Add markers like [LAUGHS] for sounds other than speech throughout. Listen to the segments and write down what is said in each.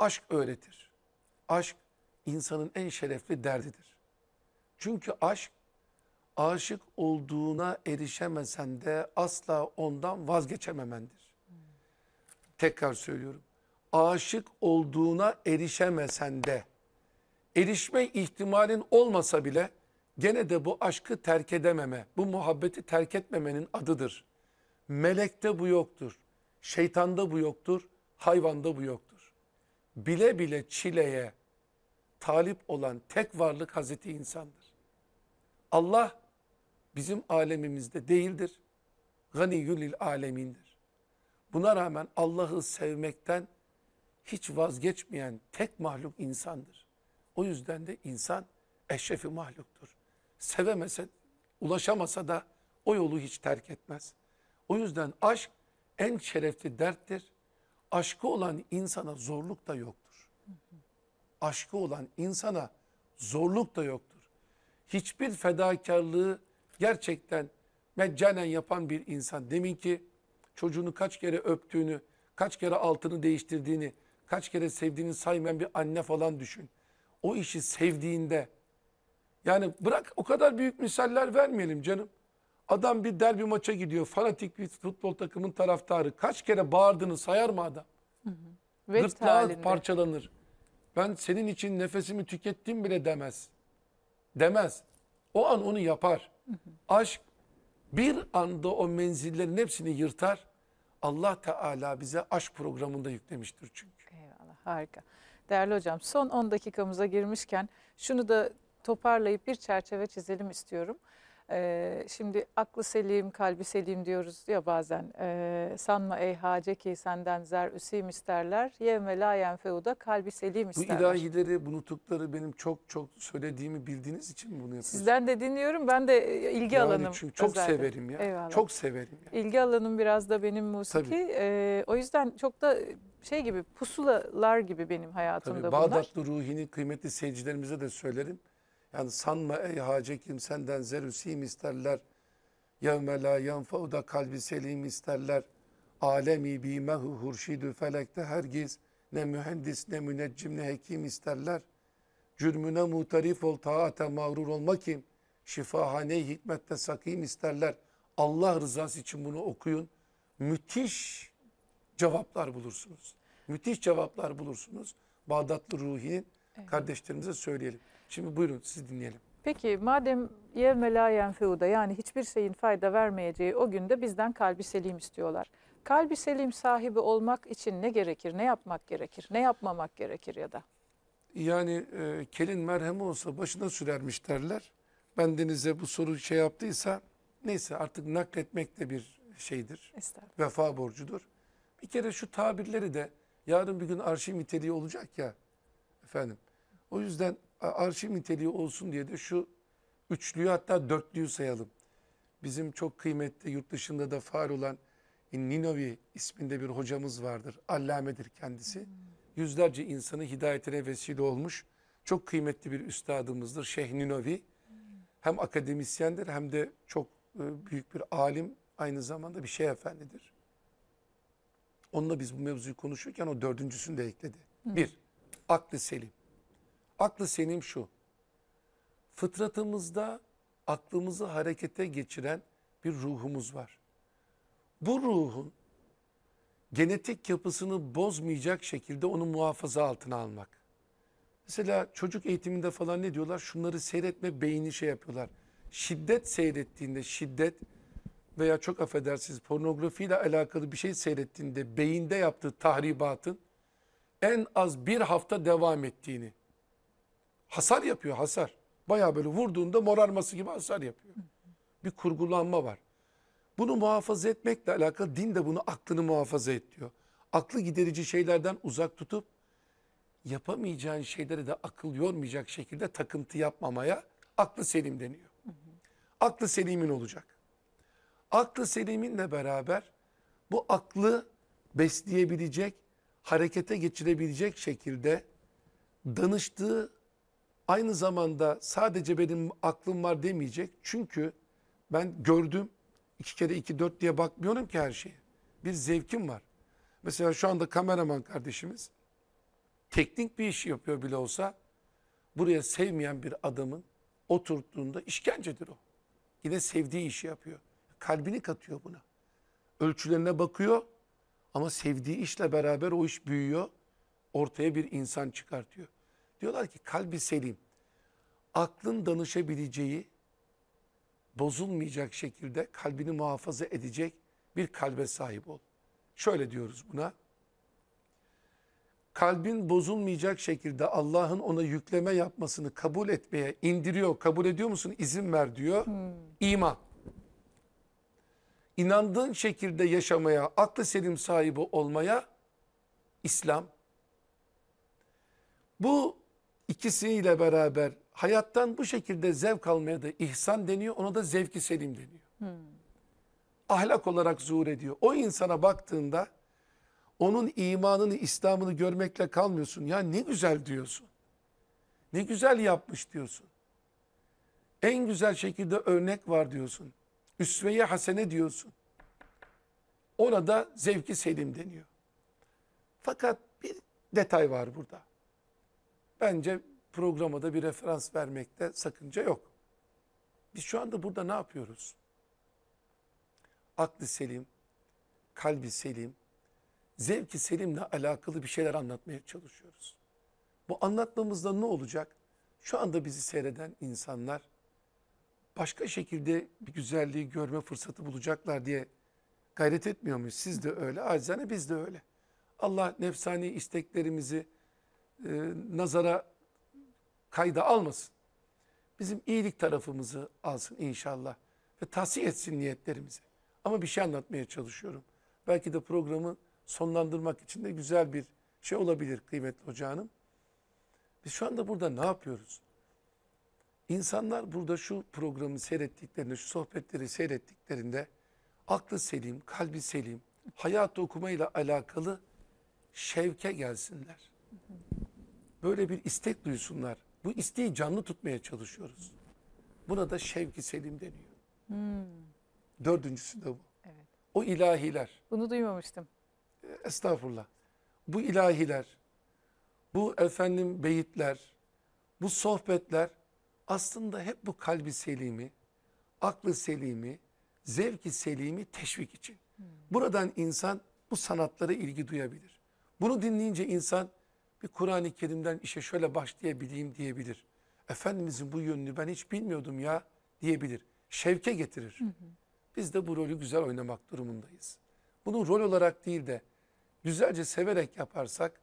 Aşk öğretir. Aşk insanın en şerefli derdidir. Çünkü aşk aşık olduğuna erişemesen de asla ondan vazgeçememendir. Tekrar söylüyorum. Aşık olduğuna erişemesen de erişme ihtimalin olmasa bile gene de bu aşkı terk edememe, bu muhabbeti terk etmemenin adıdır. Melekte bu yoktur. Şeytanda bu yoktur. Hayvanda bu yoktur bile bile çileye talip olan tek varlık Hazreti insandır. Allah bizim alemimizde değildir. Ganiyülil alemindir. Buna rağmen Allah'ı sevmekten hiç vazgeçmeyen tek mahluk insandır. O yüzden de insan eşrefi mahluktur. Sevemese, ulaşamasa da o yolu hiç terk etmez. O yüzden aşk en şerefli derttir aşkı olan insana zorluk da yoktur. Aşkı olan insana zorluk da yoktur. Hiçbir fedakarlığı gerçekten meccanen yapan bir insan. Demin ki çocuğunu kaç kere öptüğünü, kaç kere altını değiştirdiğini, kaç kere sevdiğini saymayan bir anne falan düşün. O işi sevdiğinde yani bırak o kadar büyük misaller vermeyelim canım. Adam bir derbi maça gidiyor. Fanatik bir futbol takımın taraftarı. Kaç kere bağırdığını sayar mı adam? Hı hı. Gırtlağı parçalanır. Ben senin için nefesimi tükettim bile demez. Demez. O an onu yapar. Hı hı. Aşk bir anda o menzillerin hepsini yırtar. Allah Teala bize aşk programında yüklemiştir çünkü. Eyvallah harika. Değerli hocam son 10 dakikamıza girmişken şunu da toparlayıp bir çerçeve çizelim istiyorum. Ee, şimdi aklı selim, kalbi selim diyoruz ya bazen. Ee, sanma ey hace ki senden zer üsim isterler. Yevme la yenfeuda kalbi selim Bu isterler. ilahileri, bu nutukları benim çok çok söylediğimi bildiğiniz için mi bunu yapıyorsunuz? Sizden de dinliyorum. Ben de e, ilgi Yani alanım. çünkü çok özellikle. severim ya. Eyvallah. Çok severim ya. İlgi alanım biraz da benim musiki. Ee, o yüzden çok da e, şey gibi pusulalar gibi benim hayatımda Tabii bunlar. Bağdatlı ruhini kıymetli seyircilerimize de söylerim. Yani sanma ey hacekim senden zerüsim isterler. Yevme la yenfeu da kalbi selim isterler. Alemi bimehu hurşidü felekte hergiz ne mühendis ne müneccim ne hekim isterler. Cürmüne muhtarif ol taate mağrur olma kim? Şifahane hikmette sakim isterler. Allah rızası için bunu okuyun. Müthiş cevaplar bulursunuz. Müthiş cevaplar bulursunuz. Bağdatlı Ruhi'nin kardeşlerimize söyleyelim. Şimdi buyurun siz dinleyelim. Peki madem yevme la yenfeuda yani hiçbir şeyin fayda vermeyeceği o günde bizden kalbi selim istiyorlar. Kalbi selim sahibi olmak için ne gerekir, ne yapmak gerekir, ne yapmamak gerekir ya da? Yani e, kelin merhemi olsa başına sürermiş derler. Bendenize bu soru şey yaptıysa neyse artık nakletmek de bir şeydir. Vefa borcudur. Bir kere şu tabirleri de yarın bir gün arşiv niteliği olacak ya efendim. O yüzden arşiv niteliği olsun diye de şu üçlüyü hatta dörtlüyü sayalım. Bizim çok kıymetli yurt dışında da far olan e, Ninovi isminde bir hocamız vardır. Allamedir kendisi. Yüzlerce insanı hidayetine vesile olmuş. Çok kıymetli bir üstadımızdır Şeyh Ninovi. Hem akademisyendir hem de çok e, büyük bir alim. Aynı zamanda bir şey efendidir. Onunla biz bu mevzuyu konuşurken o dördüncüsünü de ekledi. Bir, aklı selim. Aklı senim şu. Fıtratımızda aklımızı harekete geçiren bir ruhumuz var. Bu ruhun genetik yapısını bozmayacak şekilde onu muhafaza altına almak. Mesela çocuk eğitiminde falan ne diyorlar? Şunları seyretme beyni şey yapıyorlar. Şiddet seyrettiğinde şiddet veya çok affedersiniz pornografiyle alakalı bir şey seyrettiğinde beyinde yaptığı tahribatın en az bir hafta devam ettiğini hasar yapıyor hasar. Baya böyle vurduğunda morarması gibi hasar yapıyor. Bir kurgulanma var. Bunu muhafaza etmekle alakalı din de bunu aklını muhafaza et diyor. Aklı giderici şeylerden uzak tutup yapamayacağın şeyleri de akıl yormayacak şekilde takıntı yapmamaya aklı selim deniyor. Aklı selimin olacak. Aklı seliminle beraber bu aklı besleyebilecek, harekete geçirebilecek şekilde danıştığı aynı zamanda sadece benim aklım var demeyecek. Çünkü ben gördüm iki kere iki dört diye bakmıyorum ki her şeyi Bir zevkim var. Mesela şu anda kameraman kardeşimiz teknik bir iş yapıyor bile olsa buraya sevmeyen bir adamın oturduğunda işkencedir o. Yine sevdiği işi yapıyor. Kalbini katıyor buna. Ölçülerine bakıyor ama sevdiği işle beraber o iş büyüyor. Ortaya bir insan çıkartıyor. Diyorlar ki kalbi selim. Aklın danışabileceği, bozulmayacak şekilde kalbini muhafaza edecek bir kalbe sahip ol. Şöyle diyoruz buna. Kalbin bozulmayacak şekilde Allah'ın ona yükleme yapmasını kabul etmeye indiriyor. Kabul ediyor musun? İzin ver diyor. Hmm. İman. İnandığın şekilde yaşamaya, aklı selim sahibi olmaya İslam. Bu ikisiyle beraber hayattan bu şekilde zevk almaya da ihsan deniyor. Ona da zevki selim deniyor. Hmm. Ahlak olarak zuhur ediyor. O insana baktığında onun imanını, İslam'ını görmekle kalmıyorsun. Ya ne güzel diyorsun. Ne güzel yapmış diyorsun. En güzel şekilde örnek var diyorsun. Üsve-i hasene diyorsun. Ona da zevki selim deniyor. Fakat bir detay var burada. Bence programa da bir referans vermekte sakınca yok. Biz şu anda burada ne yapıyoruz? Aklı selim, kalbi selim, zevki selimle alakalı bir şeyler anlatmaya çalışıyoruz. Bu anlatmamızda ne olacak? Şu anda bizi seyreden insanlar başka şekilde bir güzelliği görme fırsatı bulacaklar diye gayret etmiyor muyuz? Siz de öyle, acizane biz de öyle. Allah nefsani isteklerimizi, e, nazara kayda almasın. Bizim iyilik tarafımızı alsın inşallah ve tahsiye etsin niyetlerimizi. Ama bir şey anlatmaya çalışıyorum. Belki de programı sonlandırmak için de güzel bir şey olabilir kıymetli hocanım. Biz şu anda burada ne yapıyoruz? İnsanlar burada şu programı seyrettiklerinde, şu sohbetleri seyrettiklerinde aklı selim, kalbi selim, hayat okumayla alakalı şevke gelsinler böyle bir istek duysunlar. Bu isteği canlı tutmaya çalışıyoruz. Buna da şevki selim deniyor. Hmm. Dördüncüsü de bu. Evet. O ilahiler. Bunu duymamıştım. Estağfurullah. Bu ilahiler, bu efendim beyitler, bu sohbetler aslında hep bu kalbi selimi, aklı selimi, zevki selimi teşvik için. Hmm. Buradan insan bu sanatlara ilgi duyabilir. Bunu dinleyince insan bir Kur'an-ı Kerim'den işe şöyle başlayabileyim diyebilir. Efendimizin bu yönünü ben hiç bilmiyordum ya diyebilir. Şevke getirir. Hı hı. Biz de bu rolü güzel oynamak durumundayız. Bunu rol olarak değil de güzelce severek yaparsak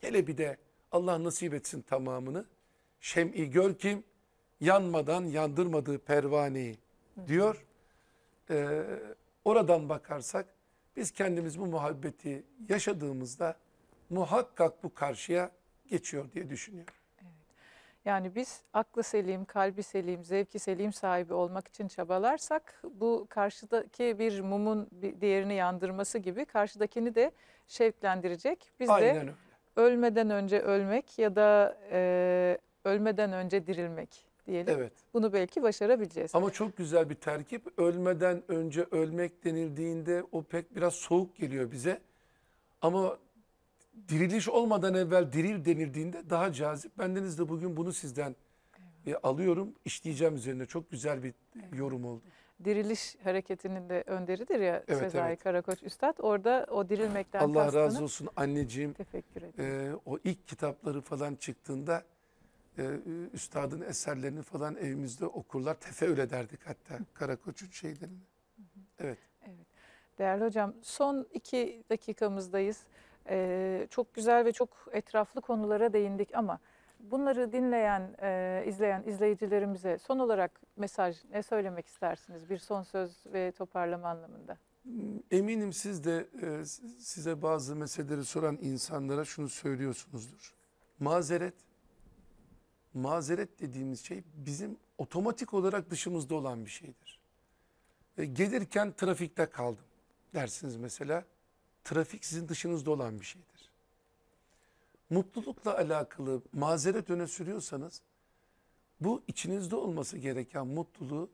hele bir de Allah nasip etsin tamamını şem'i gör kim yanmadan yandırmadığı pervaneyi diyor. Ee, oradan bakarsak biz kendimiz bu muhabbeti yaşadığımızda muhakkak bu karşıya geçiyor diye düşünüyorum. Yani biz aklı selim, kalbi selim, zevki selim sahibi olmak için çabalarsak bu karşıdaki bir mumun bir diğerini yandırması gibi karşıdakini de şevklendirecek. Biz Aynen de öyle. ölmeden önce ölmek ya da e, ölmeden önce dirilmek diyelim. Evet. Bunu belki başarabileceğiz. Ama çok güzel bir terkip. Ölmeden önce ölmek denildiğinde o pek biraz soğuk geliyor bize. Ama diriliş olmadan evvel diril denildiğinde daha cazip. Bendeniz de bugün bunu sizden e, alıyorum, işleyeceğim üzerine. Çok güzel bir evet. yorum oldu. Diriliş hareketinin de önderidir ya evet, Sezai evet. Karakoç Üstad. Orada o dirilmekten Allah kastını... razı olsun anneciğim. Teşekkür ederim. E, o ilk kitapları falan çıktığında e, Üstad'ın eserlerini falan evimizde okurlar. Tefeül ederdik hatta Karakoç'un şeylerini. Evet. Evet. Değerli hocam son iki dakikamızdayız. Ee, çok güzel ve çok etraflı konulara değindik ama bunları dinleyen, e, izleyen izleyicilerimize son olarak mesaj ne söylemek istersiniz? Bir son söz ve toparlama anlamında. Hmm, eminim siz de e, size bazı meseleleri soran insanlara şunu söylüyorsunuzdur. Mazeret, mazeret dediğimiz şey bizim otomatik olarak dışımızda olan bir şeydir. E, gelirken trafikte kaldım dersiniz mesela trafik sizin dışınızda olan bir şeydir. Mutlulukla alakalı mazeret öne sürüyorsanız bu içinizde olması gereken mutluluğu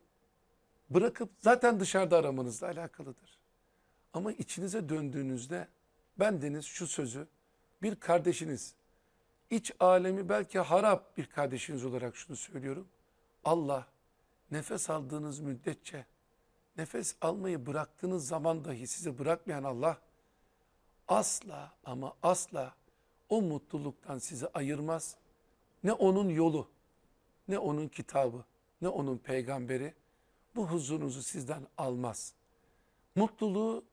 bırakıp zaten dışarıda aramanızla alakalıdır. Ama içinize döndüğünüzde ben bendeniz şu sözü bir kardeşiniz iç alemi belki harap bir kardeşiniz olarak şunu söylüyorum. Allah nefes aldığınız müddetçe nefes almayı bıraktığınız zaman dahi size bırakmayan Allah asla ama asla o mutluluktan sizi ayırmaz. Ne onun yolu, ne onun kitabı, ne onun peygamberi bu huzurunuzu sizden almaz. Mutluluğu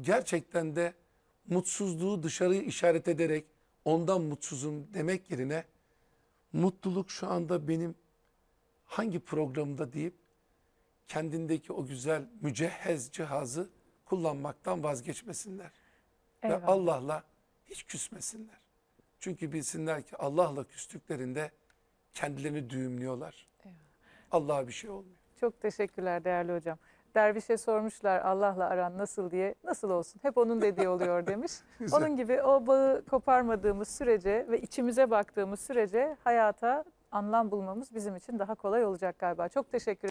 gerçekten de mutsuzluğu dışarıya işaret ederek ondan mutsuzum demek yerine mutluluk şu anda benim hangi programda deyip kendindeki o güzel mücehhez cihazı kullanmaktan vazgeçmesinler. Ve Allah'la hiç küsmesinler. Çünkü bilsinler ki Allah'la küstüklerinde kendilerini düğümlüyorlar. Allah'a bir şey olmuyor. Çok teşekkürler değerli hocam. Dervişe sormuşlar Allah'la aran nasıl diye. Nasıl olsun? Hep onun dediği oluyor demiş. [LAUGHS] onun gibi o bağı koparmadığımız sürece ve içimize baktığımız sürece hayata anlam bulmamız bizim için daha kolay olacak galiba. Çok teşekkür